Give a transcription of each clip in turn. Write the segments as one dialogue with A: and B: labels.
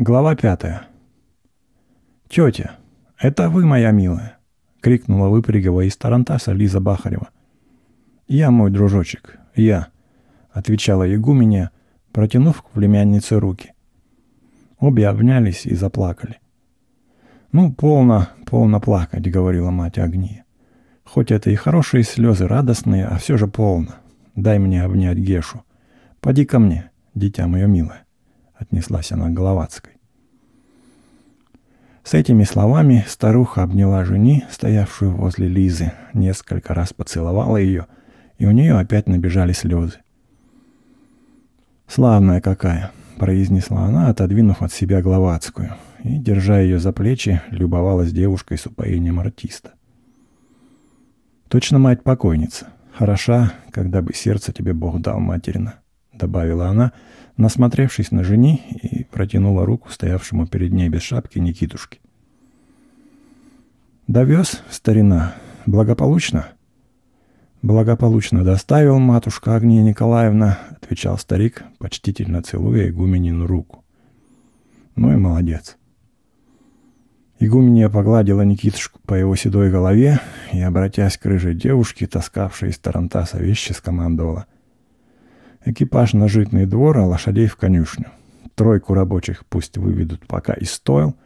A: Глава пятая. «Тетя, это вы, моя милая!» — крикнула выпрыгивая из тарантаса Лиза Бахарева. «Я мой дружочек, я!» — отвечала ягуменя, протянув к племяннице руки. Обе обнялись и заплакали. «Ну, полно, полно плакать», — говорила мать Огни, «Хоть это и хорошие слезы, радостные, а все же полно. Дай мне обнять Гешу. Поди ко мне, дитя мое милое» отнеслась она к Головацкой. С этими словами старуха обняла жени, стоявшую возле Лизы, несколько раз поцеловала ее, и у нее опять набежали слезы. «Славная какая!» — произнесла она, отодвинув от себя Гловацкую, и, держа ее за плечи, любовалась девушкой с упоением артиста. «Точно мать покойница. Хороша, когда бы сердце тебе Бог дал материна», — добавила она, — насмотревшись на жени, и протянула руку стоявшему перед ней без шапки Никитушке. «Довез, старина, благополучно?» «Благополучно доставил, матушка Агния Николаевна», — отвечал старик, почтительно целуя игуменину руку. «Ну и молодец». Игуменья погладила Никитушку по его седой голове и, обратясь к рыжей девушке, таскавшей из тарантаса вещи, скомандовала — Экипаж на житный двор, а лошадей в конюшню. Тройку рабочих пусть выведут пока из стоил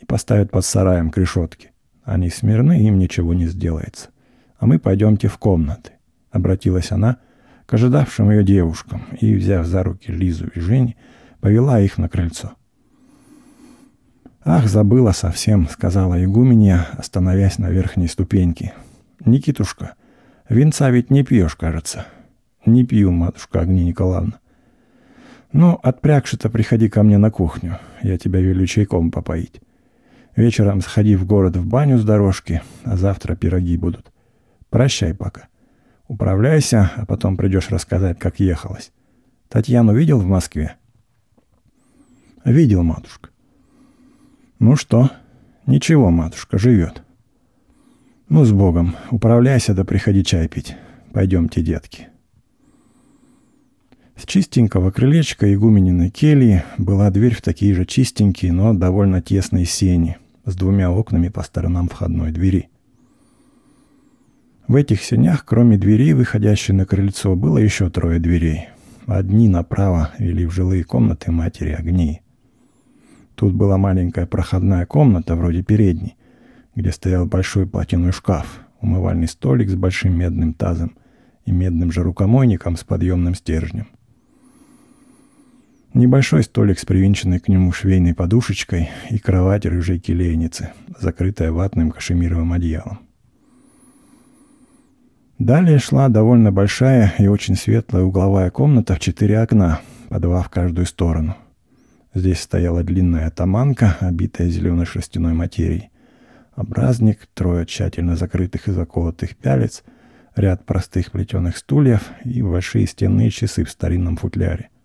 A: и поставят под сараем к решетке. Они смирны, им ничего не сделается. А мы пойдемте в комнаты. Обратилась она к ожидавшим ее девушкам и, взяв за руки Лизу и Жене, повела их на крыльцо. «Ах, забыла совсем», — сказала игуменья, остановясь на верхней ступеньке. «Никитушка, винца ведь не пьешь, кажется. Не пью, матушка Агния Николаевна. Ну, отпрягши-то приходи ко мне на кухню. Я тебя велю чайком попоить. Вечером сходи в город в баню с дорожки, а завтра пироги будут. Прощай пока. Управляйся, а потом придешь рассказать, как ехалось. Татьяну видел в Москве? Видел, матушка. Ну что? Ничего, матушка, живет. Ну, с Богом. Управляйся, да приходи чай пить. Пойдемте, детки. С чистенького крылечка игумениной кельи была дверь в такие же чистенькие, но довольно тесные сени с двумя окнами по сторонам входной двери. В этих сенях, кроме дверей, выходящей на крыльцо, было еще трое дверей. Одни направо вели в жилые комнаты матери огней. Тут была маленькая проходная комната, вроде передней, где стоял большой платяной шкаф, умывальный столик с большим медным тазом и медным же рукомойником с подъемным стержнем – Небольшой столик с привинченной к нему швейной подушечкой и кровать рыжей келейницы, закрытая ватным кашемировым одеялом. Далее шла довольно большая и очень светлая угловая комната в четыре окна, по два в каждую сторону. Здесь стояла длинная таманка, обитая зеленой шерстяной материей. Образник, трое тщательно закрытых и заколотых пялец, ряд простых плетеных стульев и большие стенные часы в старинном футляре –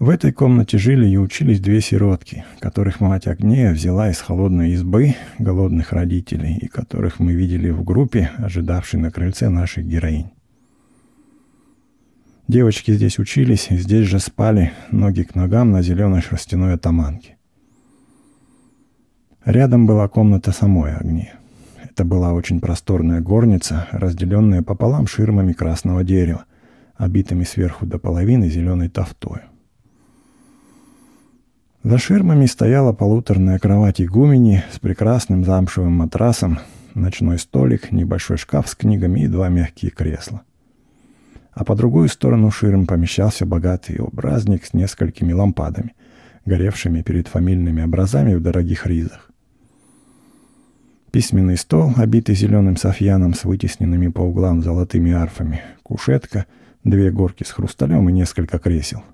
A: В этой комнате жили и учились две сиротки, которых мать Агнея взяла из холодной избы голодных родителей и которых мы видели в группе, ожидавшей на крыльце наших героинь. Девочки здесь учились, здесь же спали, ноги к ногам на зеленой шерстяной атаманке. Рядом была комната самой Огни. Это была очень просторная горница, разделенная пополам ширмами красного дерева, обитыми сверху до половины зеленой тафтой. За ширмами стояла полуторная кровать игумени с прекрасным замшевым матрасом, ночной столик, небольшой шкаф с книгами и два мягкие кресла. А по другую сторону ширм помещался богатый образник с несколькими лампадами, горевшими перед фамильными образами в дорогих ризах. Письменный стол, обитый зеленым софьяном с вытесненными по углам золотыми арфами, кушетка, две горки с хрусталем и несколько кресел —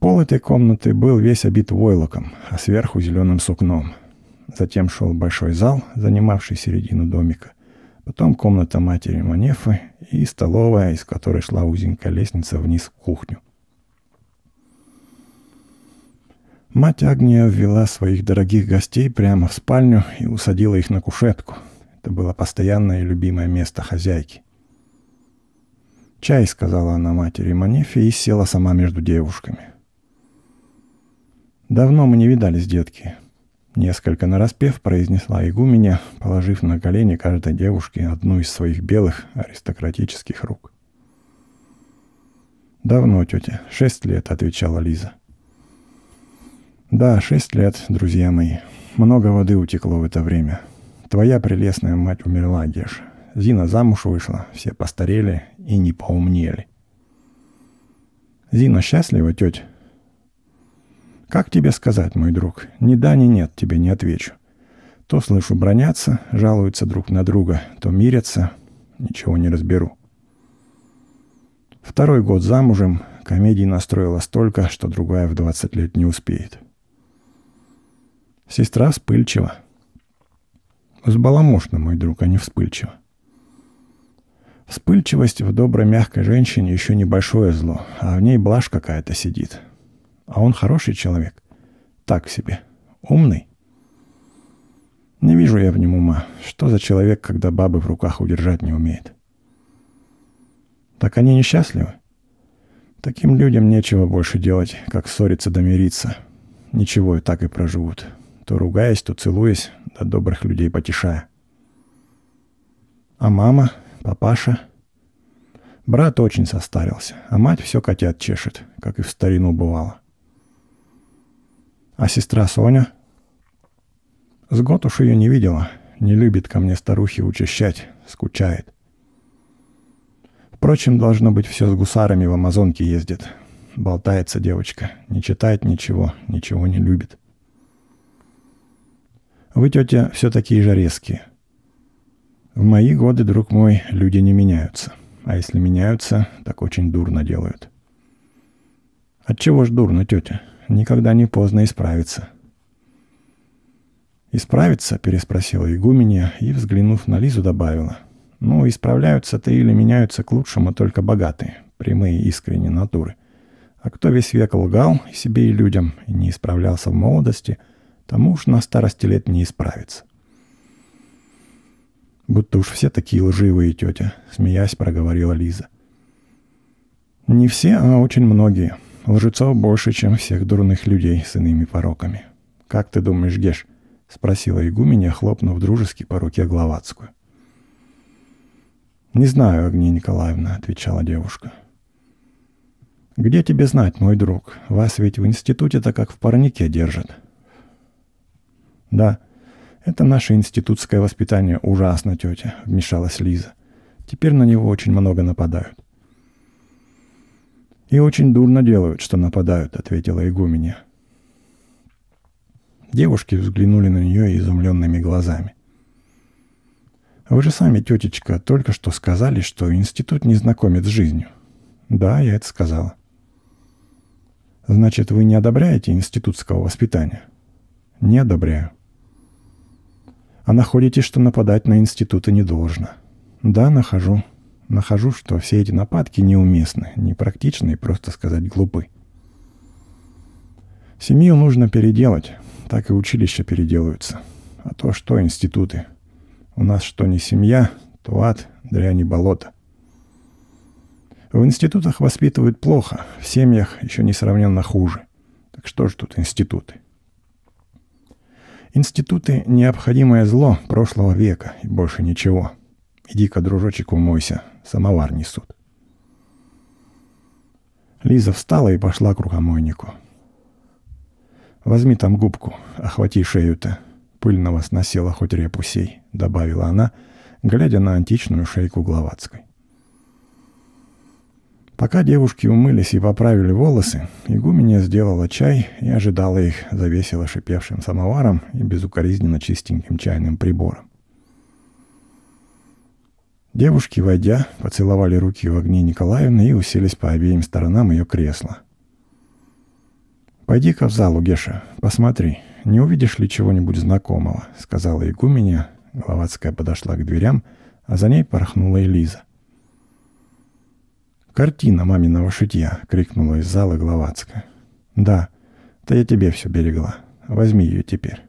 A: Пол этой комнаты был весь обит войлоком, а сверху зеленым сукном. Затем шел большой зал, занимавший середину домика. Потом комната матери Манефы и столовая, из которой шла узенькая лестница вниз в кухню. Мать Агния ввела своих дорогих гостей прямо в спальню и усадила их на кушетку. Это было постоянное и любимое место хозяйки. «Чай», — сказала она матери Манефе и села сама между девушками — «Давно мы не видались, детки», — несколько нараспев произнесла игуменя, положив на колени каждой девушке одну из своих белых аристократических рук. «Давно, тетя. Шесть лет», — отвечала Лиза. «Да, шесть лет, друзья мои. Много воды утекло в это время. Твоя прелестная мать умерла, Геш. Зина замуж вышла, все постарели и не поумнели». «Зина счастлива, тетя?» Как тебе сказать, мой друг? Ни да, ни нет тебе не отвечу. То слышу бронятся, жалуются друг на друга, то мирятся. Ничего не разберу. Второй год замужем, комедий настроила столько, что другая в 20 лет не успеет. Сестра вспыльчива. Взбаламошна, мой друг, а не вспыльчива. Вспыльчивость в доброй мягкой женщине еще небольшое зло, а в ней блажь какая-то сидит. А он хороший человек? Так себе. Умный? Не вижу я в нем ума. Что за человек, когда бабы в руках удержать не умеет? Так они несчастливы? Таким людям нечего больше делать, как ссориться да мириться. Ничего, и так и проживут. То ругаясь, то целуясь, да добрых людей потешая. А мама, папаша... Брат очень состарился, а мать все котят чешет, как и в старину бывало. А сестра Соня? С год уж ее не видела. Не любит ко мне старухи учащать, скучает. Впрочем, должно быть, все с гусарами в Амазонке ездит. Болтается девочка, не читает ничего, ничего не любит. Вы, тетя, все такие же резкие. В мои годы, друг мой, люди не меняются. А если меняются, так очень дурно делают. Отчего ж дурно, тетя? никогда не поздно исправиться. «Исправиться?» – переспросила игуменья и, взглянув на Лизу, добавила. «Ну, исправляются-то или меняются к лучшему только богатые, прямые искренние натуры. А кто весь век лгал себе и людям и не исправлялся в молодости, тому уж на старости лет не исправится». «Будто уж все такие лживые, тетя», – смеясь проговорила Лиза. «Не все, а очень многие», Лжецов больше, чем всех дурных людей с иными пороками. «Как ты думаешь, Геш?» — спросила игуменя, хлопнув дружески по руке Гловацкую. «Не знаю, Агния Николаевна», — отвечала девушка. «Где тебе знать, мой друг? Вас ведь в институте-то как в парнике держат». «Да, это наше институтское воспитание ужасно, тетя», — вмешалась Лиза. «Теперь на него очень много нападают. «И очень дурно делают, что нападают», — ответила игуменя. Девушки взглянули на нее изумленными глазами. «Вы же сами, тетечка, только что сказали, что институт не знакомит с жизнью». «Да, я это сказала». «Значит, вы не одобряете институтского воспитания?» «Не одобряю». «А находите, что нападать на институты не должно?» «Да, нахожу», Нахожу, что все эти нападки неуместны, непрактичны и, просто сказать, глупы. Семью нужно переделать, так и училища переделаются. А то что институты? У нас что не семья, то ад, дрянь и болото. В институтах воспитывают плохо, в семьях еще несравненно хуже. Так что же тут институты? Институты – необходимое зло прошлого века и больше ничего – Иди-ка, дружочек, умойся. Самовар несут. Лиза встала и пошла к рукомойнику. «Возьми там губку, охвати шею-то. пыль на вас сносила хоть репусей, добавила она, глядя на античную шейку Гловацкой. Пока девушки умылись и поправили волосы, игуменя сделала чай и ожидала их, завесила шипевшим самоваром и безукоризненно чистеньким чайным прибором. Девушки, войдя, поцеловали руки в огне Николаевны и уселись по обеим сторонам ее кресла. «Пойди-ка в залу, Геша, посмотри, не увидишь ли чего-нибудь знакомого», — сказала игуменя. Головацкая подошла к дверям, а за ней порхнула Элиза. Лиза. «Картина маминого шитья!» — крикнула из зала Гловацкая. «Да, да я тебе все берегла. Возьми ее теперь.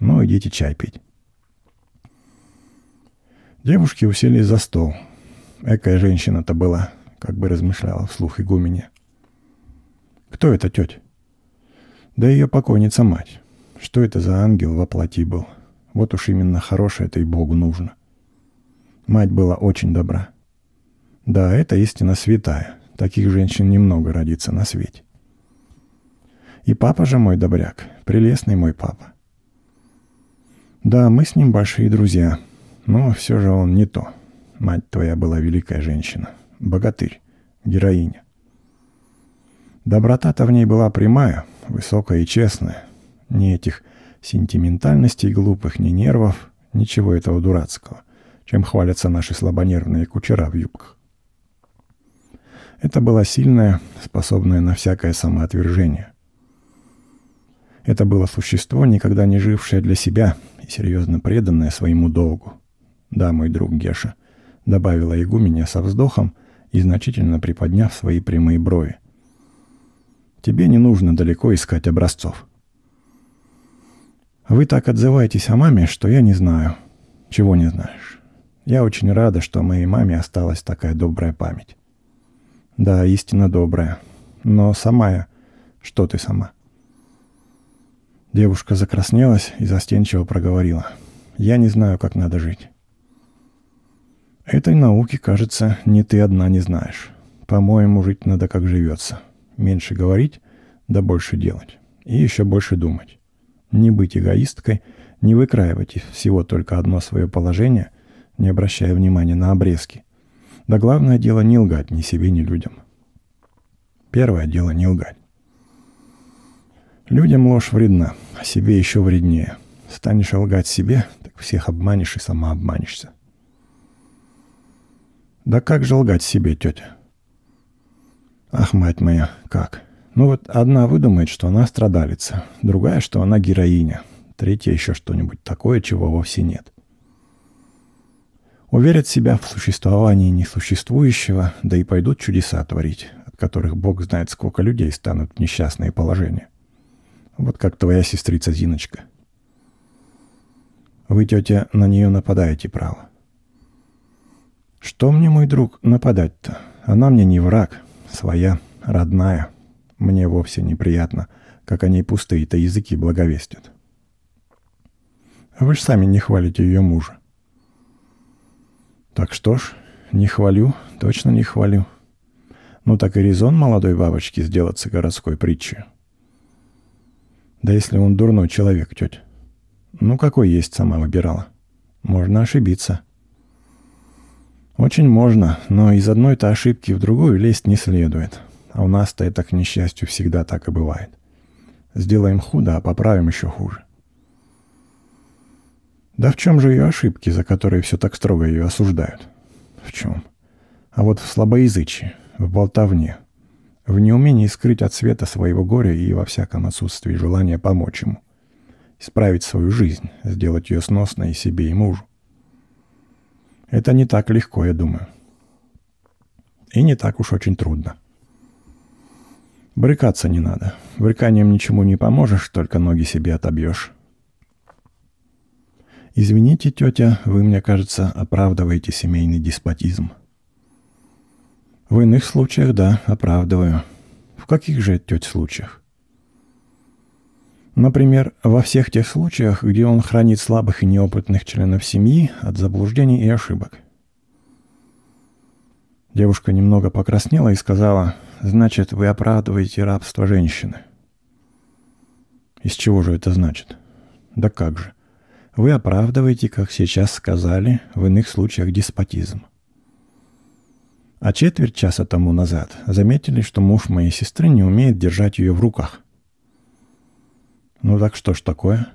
A: Ну, идите чай пить». Девушки уселись за стол. Экая женщина-то была, как бы размышляла вслух игумене. «Кто это тетя?» «Да ее покойница мать. Что это за ангел во плоти был? Вот уж именно хорошее это и Богу нужно». Мать была очень добра. Да, это истина святая. Таких женщин немного родится на свете. И папа же мой добряк, прелестный мой папа. Да, мы с ним большие друзья — но все же он не то. Мать твоя была великая женщина. Богатырь. Героиня. Доброта-то в ней была прямая, высокая и честная. Ни этих сентиментальностей глупых, ни нервов, ничего этого дурацкого, чем хвалятся наши слабонервные кучера в юбках. Это была сильная, способная на всякое самоотвержение. Это было существо, никогда не жившее для себя и серьезно преданное своему долгу. Да, мой друг Геша, добавила игуменя со вздохом и значительно приподняв свои прямые брови. Тебе не нужно далеко искать образцов. Вы так отзываетесь о маме, что я не знаю. Чего не знаешь. Я очень рада, что моей маме осталась такая добрая память. Да, истинно добрая. Но сама я... Что ты сама? Девушка закраснелась и застенчиво проговорила. Я не знаю, как надо жить. Этой науки, кажется, не ты одна не знаешь. По-моему, жить надо как живется. Меньше говорить, да больше делать. И еще больше думать. Не быть эгоисткой, не выкраивать из всего только одно свое положение, не обращая внимания на обрезки. Да главное дело не лгать ни себе, ни людям. Первое дело не лгать. Людям ложь вредна, а себе еще вреднее. Станешь лгать себе, так всех обманешь и сама обманешься. Да как же лгать себе, тетя? Ах, мать моя, как? Ну вот одна выдумает, что она страдалица, другая, что она героиня, третья еще что-нибудь такое, чего вовсе нет. Уверят себя в существовании несуществующего, да и пойдут чудеса творить, от которых бог знает, сколько людей станут в несчастные положения. Вот как твоя сестрица Зиночка. Вы, тетя, на нее нападаете, право. Что мне, мой друг, нападать-то? Она мне не враг, своя, родная. Мне вовсе неприятно, как они пустые-то языки благовестят. Вы же сами не хвалите ее мужа. Так что ж, не хвалю, точно не хвалю. Ну так и резон молодой бабочки сделаться городской притчей. Да если он дурной человек, тетя. Ну какой есть, сама выбирала. Можно ошибиться. — очень можно, но из одной-то ошибки в другую лезть не следует. А у нас-то это, к несчастью, всегда так и бывает. Сделаем худо, а поправим еще хуже. Да в чем же ее ошибки, за которые все так строго ее осуждают? В чем? А вот в слабоязычии, в болтовне, в неумении скрыть от света своего горя и во всяком отсутствии желания помочь ему. Исправить свою жизнь, сделать ее сносной и себе и мужу. Это не так легко, я думаю. И не так уж очень трудно. Брыкаться не надо. Брыканием ничему не поможешь, только ноги себе отобьешь. «Извините, тетя, вы, мне кажется, оправдываете семейный деспотизм». «В иных случаях, да, оправдываю. В каких же, тетя, случаях?» Например, во всех тех случаях, где он хранит слабых и неопытных членов семьи от заблуждений и ошибок. Девушка немного покраснела и сказала, «Значит, вы оправдываете рабство женщины». Из чего же это значит? Да как же. Вы оправдываете, как сейчас сказали, в иных случаях деспотизм. А четверть часа тому назад заметили, что муж моей сестры не умеет держать ее в руках – ну так что ж такое?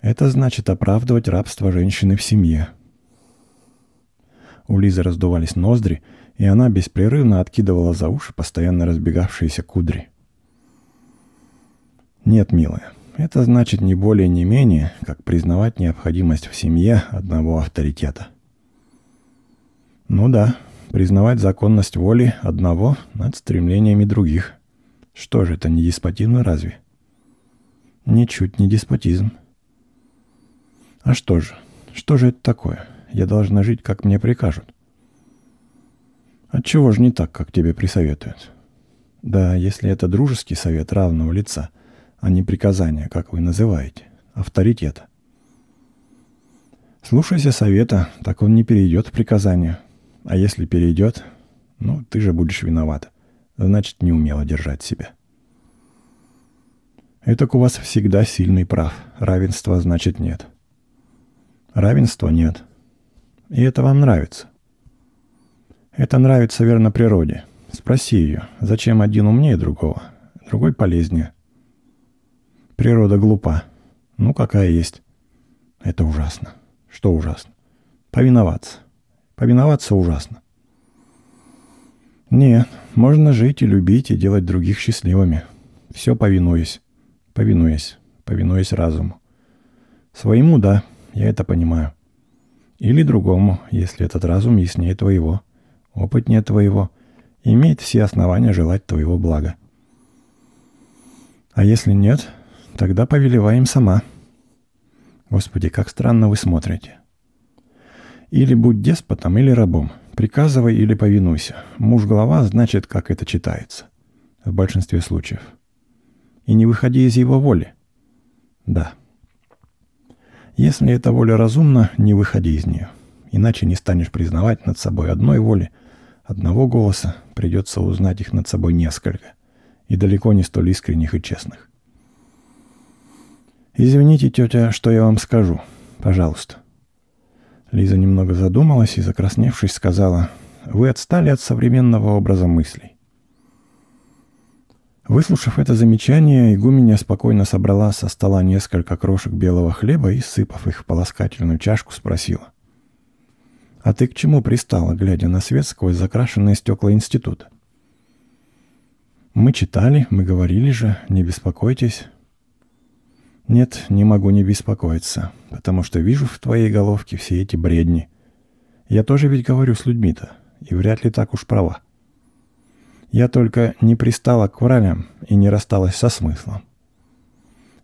A: Это значит оправдывать рабство женщины в семье. У Лизы раздувались ноздри, и она беспрерывно откидывала за уши постоянно разбегавшиеся кудри. Нет, милая, это значит не более не менее, как признавать необходимость в семье одного авторитета. Ну да, признавать законность воли одного над стремлениями других. Что же это не деспотивно разве? — Ничуть не деспотизм. А что же? Что же это такое? Я должна жить, как мне прикажут. чего же не так, как тебе присоветуют? Да, если это дружеский совет равного лица, а не приказание, как вы называете, авторитета. Слушайся совета, так он не перейдет в приказание. А если перейдет, ну, ты же будешь виноват. Значит, не умела держать себя. Этак у вас всегда сильный прав. Равенства значит нет. Равенства нет. И это вам нравится. Это нравится верно природе. Спроси ее, зачем один умнее другого, другой полезнее. Природа глупа. Ну, какая есть. Это ужасно. Что ужасно? Повиноваться. Повиноваться ужасно. Нет, можно жить и любить, и делать других счастливыми. Все повинуясь повинуясь, повинуясь разуму. Своему – да, я это понимаю. Или другому, если этот разум яснее твоего, опытнее твоего, имеет все основания желать твоего блага. А если нет, тогда повелеваем сама. Господи, как странно вы смотрите. Или будь деспотом, или рабом. Приказывай или повинуйся. Муж-глава значит, как это читается. В большинстве случаев – и не выходи из его воли. Да. Если эта воля разумна, не выходи из нее. Иначе не станешь признавать над собой одной воли, одного голоса, придется узнать их над собой несколько, и далеко не столь искренних и честных. «Извините, тетя, что я вам скажу. Пожалуйста». Лиза немного задумалась и, закрасневшись, сказала, «Вы отстали от современного образа мыслей. Выслушав это замечание, игуменя спокойно собрала со стола несколько крошек белого хлеба и, сыпав их в полоскательную чашку, спросила. «А ты к чему пристала, глядя на свет сквозь закрашенные стекла института?» «Мы читали, мы говорили же, не беспокойтесь». «Нет, не могу не беспокоиться, потому что вижу в твоей головке все эти бредни. Я тоже ведь говорю с людьми-то, и вряд ли так уж права». Я только не пристала к вралям и не рассталась со смыслом.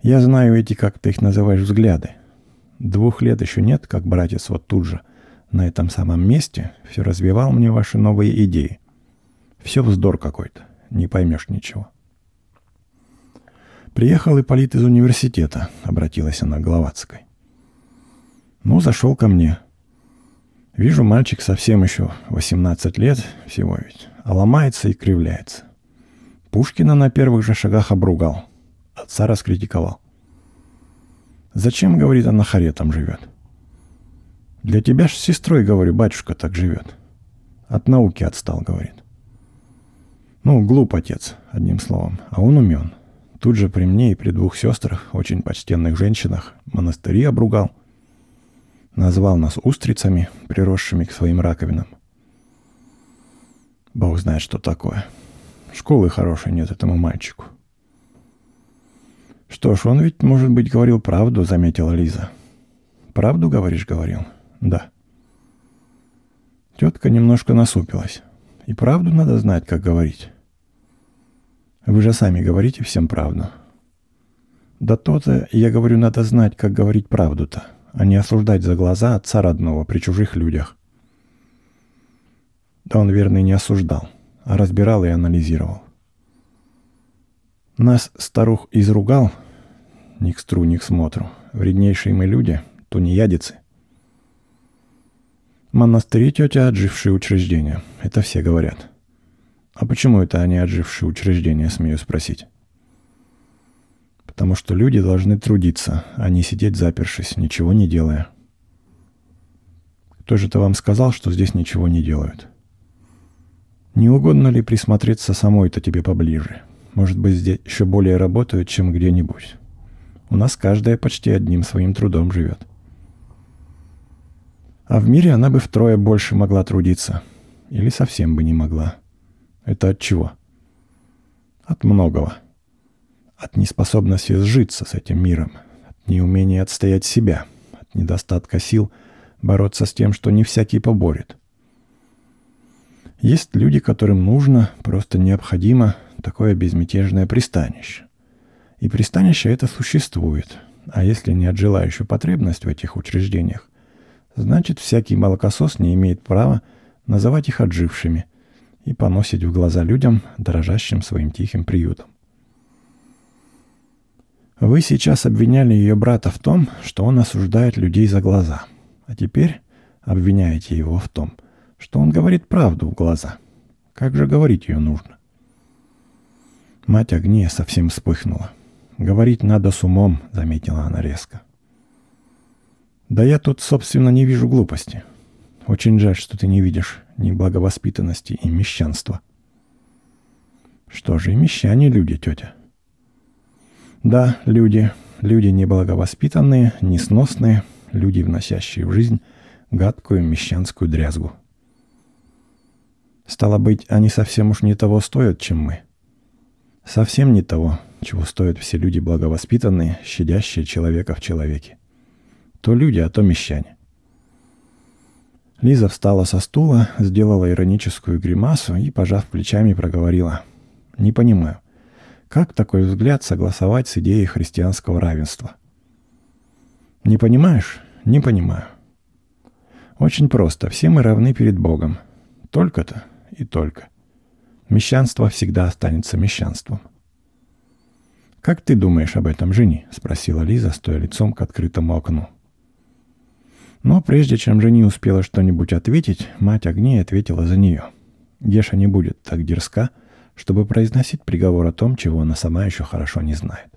A: Я знаю эти, как ты их называешь, взгляды. Двух лет еще нет, как братец вот тут же, на этом самом месте, все развивал мне ваши новые идеи. Все вздор какой-то, не поймешь ничего. Приехал Ипполит из университета, обратилась она к Гловацкой. Ну, зашел ко мне. Вижу, мальчик совсем еще 18 лет всего ведь а ломается и кривляется. Пушкина на первых же шагах обругал, отца а раскритиковал. «Зачем, — говорит, — она харе там живет?» «Для тебя ж с сестрой, — говорю, — батюшка так живет. От науки отстал, — говорит. Ну, глуп отец, одним словом, а он умен. Тут же при мне и при двух сестрах, очень почтенных женщинах, монастыри обругал. Назвал нас устрицами, приросшими к своим раковинам — Бог знает, что такое. Школы хорошей нет этому мальчику. Что ж, он ведь, может быть, говорил правду, заметила Лиза. Правду, говоришь, говорил? Да. Тетка немножко насупилась. И правду надо знать, как говорить. Вы же сами говорите всем правду. Да то-то, я говорю, надо знать, как говорить правду-то, а не осуждать за глаза отца родного при чужих людях. Да он, верно, и не осуждал, а разбирал и анализировал. Нас, старух, изругал, ни к стру, ни к смотру. Вреднейшие мы люди, тунеядицы. Монастыри, тетя, отжившие учреждения. Это все говорят. А почему это они отжившие учреждения, смею спросить? Потому что люди должны трудиться, а не сидеть запершись, ничего не делая. Кто же-то вам сказал, что здесь ничего не делают? — не угодно ли присмотреться самой-то тебе поближе? Может быть, здесь еще более работают, чем где-нибудь. У нас каждая почти одним своим трудом живет. А в мире она бы втрое больше могла трудиться. Или совсем бы не могла. Это от чего? От многого. От неспособности сжиться с этим миром. От неумения отстоять себя. От недостатка сил бороться с тем, что не всякий поборет. — есть люди, которым нужно, просто необходимо такое безмятежное пристанище. И пристанище это существует. А если нет желающего потребность в этих учреждениях, значит всякий молокосос не имеет права называть их отжившими и поносить в глаза людям, дорожащим своим тихим приютом. Вы сейчас обвиняли ее брата в том, что он осуждает людей за глаза, а теперь обвиняете его в том – что он говорит правду в глаза. Как же говорить ее нужно? Мать огня совсем вспыхнула. «Говорить надо с умом», — заметила она резко. «Да я тут, собственно, не вижу глупости. Очень жаль, что ты не видишь ни благовоспитанности и мещанства». «Что же и мещане люди, тетя?» «Да, люди. Люди неблаговоспитанные, несносные, люди, вносящие в жизнь гадкую мещанскую дрязгу», Стало быть, они совсем уж не того стоят, чем мы. Совсем не того, чего стоят все люди благовоспитанные, щадящие человека в человеке. То люди, а то мещане. Лиза встала со стула, сделала ироническую гримасу и, пожав плечами, проговорила. «Не понимаю, как такой взгляд согласовать с идеей христианского равенства?» «Не понимаешь? Не понимаю. Очень просто. Все мы равны перед Богом. Только-то и только. Мещанство всегда останется мещанством. «Как ты думаешь об этом, Жени?» – спросила Лиза, стоя лицом к открытому окну. Но прежде чем Жени успела что-нибудь ответить, мать огней ответила за нее. Геша не будет так дерзка, чтобы произносить приговор о том, чего она сама еще хорошо не знает.